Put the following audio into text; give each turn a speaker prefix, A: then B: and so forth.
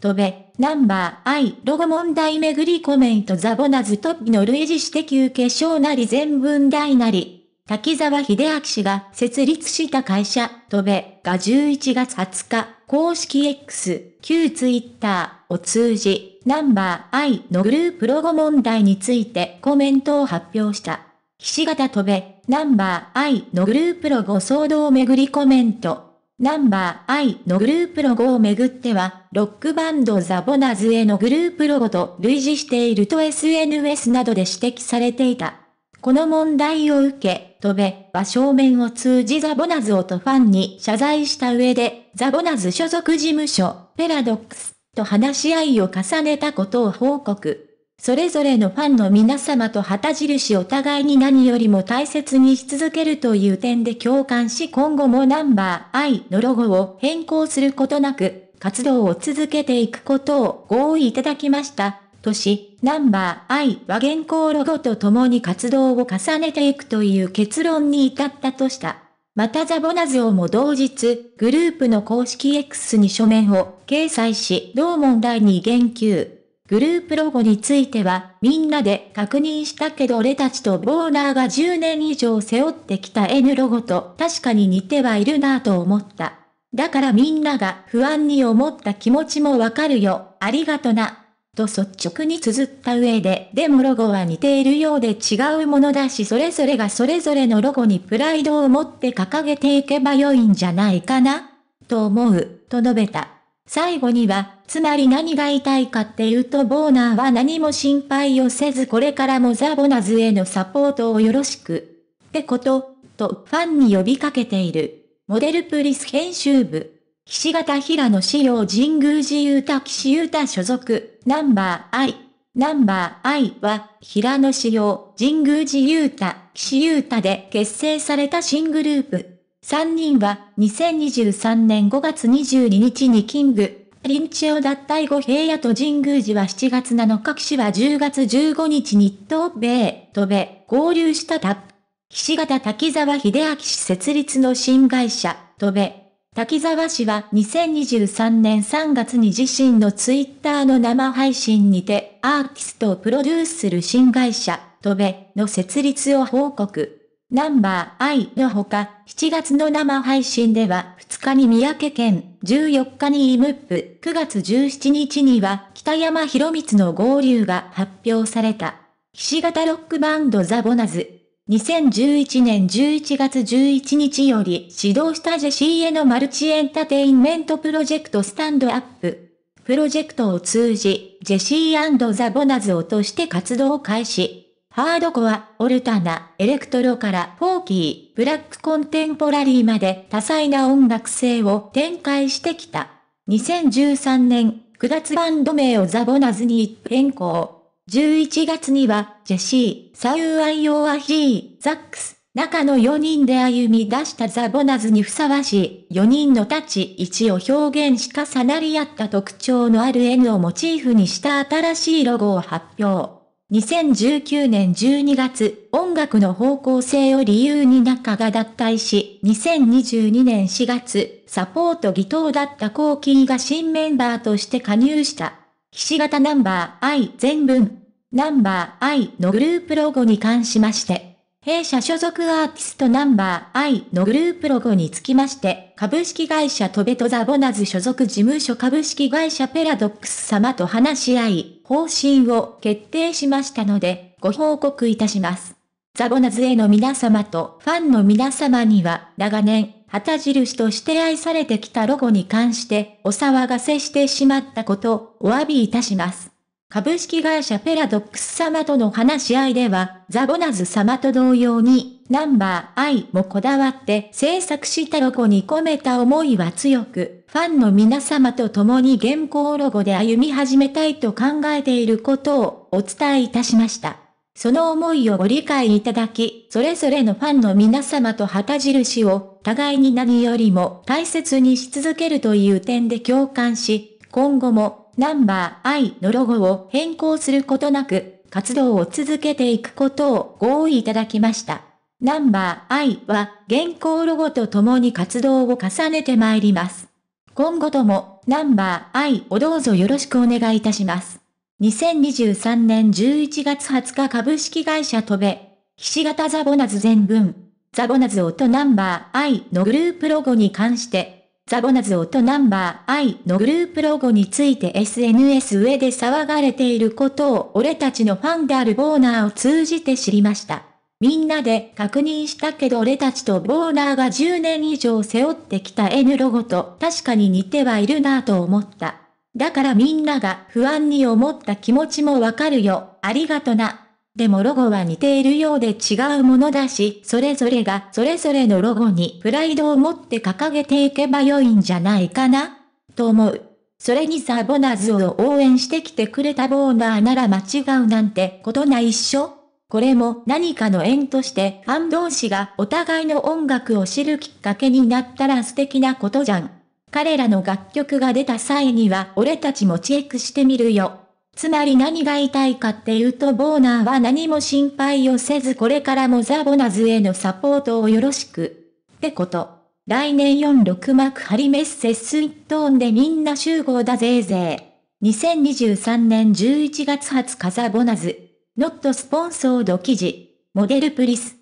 A: とべ、ナンバー I、ロゴ問題めぐりコメントザボナズトップの類似して休憩小なり全文大なり。滝沢秀明氏が設立した会社、とべが11月20日、公式 X、旧ツイッターを通じ、ナンバー I のグループロゴ問題についてコメントを発表した。岸形とべ、ナンバー I のグループロゴ騒動をめぐりコメント。ナンバー I のグループロゴをめぐっては、ロックバンドザ・ボナズへのグループロゴと類似していると SNS などで指摘されていた。この問題を受け、トベは正面を通じザ・ボナズをとファンに謝罪した上で、ザ・ボナズ所属事務所、ペラドックスと話し合いを重ねたことを報告。それぞれのファンの皆様と旗印お互いに何よりも大切にし続けるという点で共感し今後もナンバーイのロゴを変更することなく、活動を続けていくことを合意いただきました。とし、ナンバーイは現行ロゴと共に活動を重ねていくという結論に至ったとした。またザボナズオも同日、グループの公式 X に書面を掲載し、同問題に言及。グループロゴについては、みんなで確認したけど俺たちとボーナーが10年以上背負ってきた N ロゴと確かに似てはいるなぁと思った。だからみんなが不安に思った気持ちもわかるよ、ありがとな。と率直に綴った上で、でもロゴは似ているようで違うものだしそれぞれがそれぞれのロゴにプライドを持って掲げていけばよいんじゃないかなと思う、と述べた。最後には、つまり何が痛いかっていうとボーナーは何も心配をせずこれからもザボナズへのサポートをよろしく。ってこと、とファンに呼びかけている。モデルプリス編集部。岸形平野仕様神宮寺ゆうた岸ゆうた所属、ナンバー I。ナンバー I は、平野仕様神宮寺ゆうた岸ゆうたで結成された新グループ。3人は2023年5月22日にキング、リンチを脱退後平野と神宮寺は7月7日岸は10月15日に東米、飛米、合流したタップ。岸形滝沢秀明氏設立の新会社、飛米、滝沢氏は2023年3月に自身のツイッターの生配信にてアーティストをプロデュースする新会社、トベの設立を報告。ナンバー I のほか、7月の生配信では2日に三宅県、14日にイムップ、9月17日には北山博光の合流が発表された。菱形ロックバンドザ・ボナズ。2011年11月11日より指導したジェシーへのマルチエンタテインメントプロジェクトスタンドアップ。プロジェクトを通じ、ジェシーザ・ボナズをとして活動開始。ハードコア、オルタナ、エレクトロからフォーキー、ブラックコンテンポラリーまで多彩な音楽性を展開してきた。2013年、9月バンド名をザボナズに変更。11月には、ジェシー、サウアイオアヒー、ザックス、中の4人で歩み出したザボナズにふさわしい、4人の立ち位置を表現し重なり合った特徴のある N をモチーフにした新しいロゴを発表。2019年12月、音楽の方向性を理由に中が脱退し、2022年4月、サポート義トだったコーキーが新メンバーとして加入した。菱形ナンバー I 全文。ナンバー I のグループロゴに関しまして、弊社所属アーティストナンバー I のグループロゴにつきまして、株式会社トベトザボナズ所属事務所株式会社ペラドックス様と話し合い、方針を決定しましたので、ご報告いたします。ザボナズへの皆様とファンの皆様には、長年、旗印として愛されてきたロゴに関して、お騒がせしてしまったこと、お詫びいたします。株式会社ペラドックス様との話し合いでは、ザボナズ様と同様に、ナンバー I もこだわって制作したロゴに込めた思いは強く、ファンの皆様と共に現行ロゴで歩み始めたいと考えていることをお伝えいたしました。その思いをご理解いただき、それぞれのファンの皆様と旗印を、互いに何よりも大切にし続けるという点で共感し、今後もナンバー I のロゴを変更することなく、活動を続けていくことを合意いただきました。ナンバー I は現行ロゴと共に活動を重ねてまいります。今後ともナンバー I をどうぞよろしくお願いいたします。2023年11月20日株式会社トベ、菱形ザボナズ全文、ザボナズオとナンバー I のグループロゴに関して、ザボナズオとナンバー I のグループロゴについて SNS 上で騒がれていることを俺たちのファンであるボーナーを通じて知りました。みんなで確認したけど俺たちとボーナーが10年以上背負ってきた N ロゴと確かに似てはいるなぁと思った。だからみんなが不安に思った気持ちもわかるよ。ありがとな。でもロゴは似ているようで違うものだし、それぞれがそれぞれのロゴにプライドを持って掲げていけば良いんじゃないかなと思う。それにさ、ボナズを応援してきてくれたボーナーなら間違うなんてことないっしょこれも何かの縁としてファン同士がお互いの音楽を知るきっかけになったら素敵なことじゃん。彼らの楽曲が出た際には俺たちもチェックしてみるよ。つまり何が言いたいかっていうとボーナーは何も心配をせずこれからもザ・ボナズへのサポートをよろしく。ってこと。来年46幕張メッセスイットーンでみんな集合だぜーぜー。2023年11月20日ザ・ボナズ。ノットスポンソード記事。モデルプリス。